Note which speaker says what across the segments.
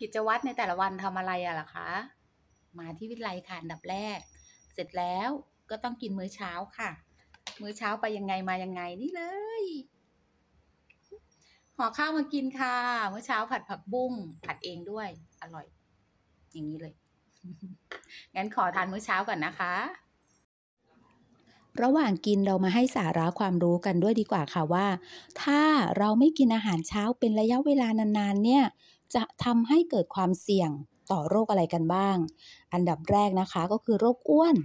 Speaker 1: กิจวัตรในแต่ละวันทำอะไรอะล่ะคะ มาที่วิทยาลัยค่ะอันดับแรก เสร็จแล้วก็ต้องกินมื้อเช้าค่ะ มื้อเช้าไปยังไงมายังไงนี่เลยห่อข้าวมากินค่ะมื้อเช้าผัดผักบุ้ง ผัดเองด้วย อร่อย อย่างนี้เลยงั้นขอทานมื้อเช้าก่อนนะคะ ระหว่างกินเรามาให้สาระความรู้กันด้วยดีกว่าค่ะว่า ถ้าเราไม่กินอาหารเช้าเป็นระยะเวลานานๆ เนี่ยจะทำให้เกิดความเสี่ยงต่อโรคอะไรกันบ้าง อันดับแรกนะคะก็คือโรคอ้วน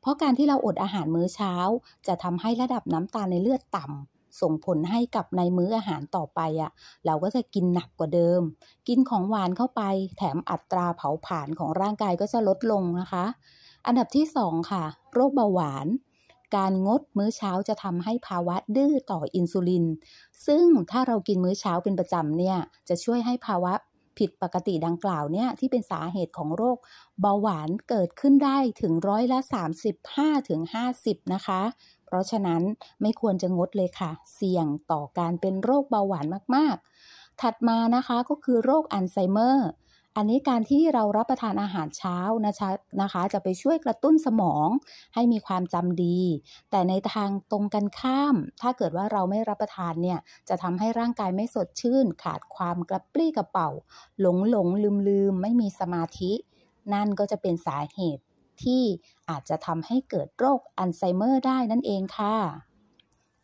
Speaker 1: เพราะการที่เราอดอาหารมื้อเช้าจะทำให้ระดับน้ำตาลในเลือดต่ำส่งผลให้กับในมื้ออาหารต่อไปอะ่ะ เราก็จะกินหนักกว่าเดิม กินของหวานเข้าไป แถมอัตราเผาผลาญของร่างกายก็จะลดลงนะคะ อันดับที่2ค่ะ โรคเบาหวาน การงดมื้อเช้าจะทำให้ภาวะดื้อต่ออินซูลิน ซึ่งถ้าเรากินมื้อเช้าเป็นประจำเนี่ยจะช่วยให้ภาวะผิดปกติดังกล่าวเนี่ย ที่เป็นสาเหตุของโรคเบาหวานเกิดขึ้นได้ถึงร้อยละ 35ถึง50 นะคะ เพราะฉะนั้นไม่ควรจะงดเลยค่ะ เสี่ยงต่อการเป็นโรคเบาหวานมากๆ ถัดมานะคะก็คือโรคอัลไซเมอร์อันนี้การที่เรารับประทานอาหารเช้านะคะนะคะ จะไปช่วยกระตุ้นสมอง ให้มีความจำดี แต่ในทางตรงกันข้าม ถ้าเกิดว่าเราไม่รับประทานเนี่ย จะทำให้ร่างกายไม่สดชื่น ขาดความกระปรี้กระเป๋าหลงหลงลืมลืมไม่มีสมาธิ นั่นก็จะเป็นสาเหตุที่อาจจะทำให้เกิดโรคอัลไซเมอร์ได้นั่นเองค่ะ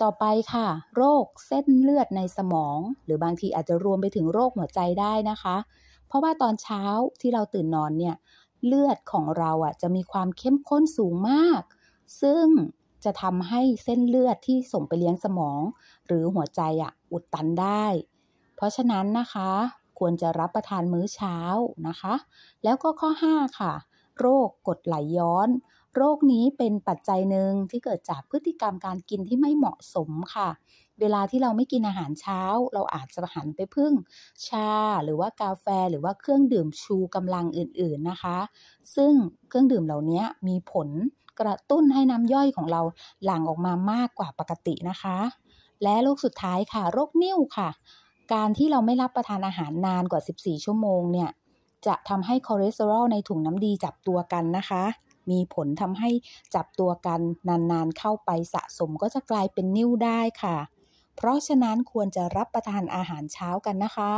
Speaker 1: ต่อไปค่ะ โรคเส้นเลือดในสมอง หรือบางทีอาจจะรวมไปถึงโรคหัวใจได้นะคะเพราะว่าตอนเช้าที่เราตื่นนอนเนี่ยเลือดของเราอ่ะจะมีความเข้มข้นสูงมาก ซึ่งจะทำให้เส้นเลือดที่ส่งไปเลี้ยงสมอง หรือหัวใจอ่ะอุดตันได้ เพราะฉะนั้นนะคะ ควรจะรับประทานมื้อเช้านะคะ แล้วก็ข้อ 5 ค่ะโรคกดไหลย้อน โรคนี้เป็นปัจจัยหนึ่งที่เกิดจากพฤติกรรมการกินที่ไม่เหมาะสมค่ะ เวลาที่เราไม่กินอาหารเช้า เราอาจจะหันไปพึ่ง ชาหรือว่ากาแฟหรือว่าเครื่องดื่มชูกำลังอื่นๆนะคะ ซึ่งเครื่องดื่มเหล่านี้มีผลกระตุ้นให้น้ำย่อยของเราหลั่งออกมามากกว่าปกตินะคะ และโรคสุดท้ายค่ะ โรคนิ่วค่ะ การที่เราไม่รับประทานอาหารนานกว่า 14 ชั่วโมงเนี่ยจะทำให้คอเลสเตอรอลในถุงน้ำดีจับตัวกันนะคะ มีผลทำให้จับตัวกันนานๆเข้าไปสะสมก็จะกลายเป็นนิ่วได้ค่ะ เพราะฉะนั้นควรจะรับประทานอาหารเช้ากันนะคะ